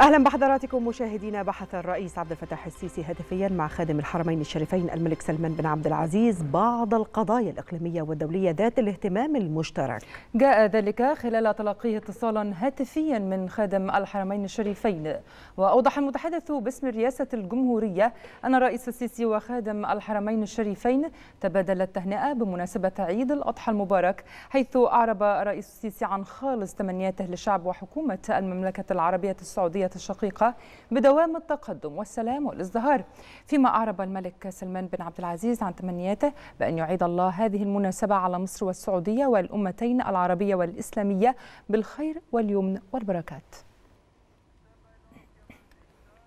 اهلا بحضراتكم مشاهدينا بحث الرئيس عبد الفتاح السيسي هاتفيا مع خادم الحرمين الشريفين الملك سلمان بن عبد العزيز بعض القضايا الاقليميه والدوليه ذات الاهتمام المشترك. جاء ذلك خلال تلقيه اتصالا هاتفيا من خادم الحرمين الشريفين واوضح المتحدث باسم رئاسه الجمهوريه ان الرئيس السيسي وخادم الحرمين الشريفين تبادلا التهنئه بمناسبه عيد الاضحى المبارك حيث اعرب الرئيس السيسي عن خالص تمنياته للشعب وحكومه المملكه العربيه السعوديه الشقيقة بدوام التقدم والسلام والازدهار فيما أعرب الملك سلمان بن عبد العزيز عن تمنياته بأن يعيد الله هذه المناسبة على مصر والسعودية والأمتين العربية والإسلامية بالخير واليمن والبركات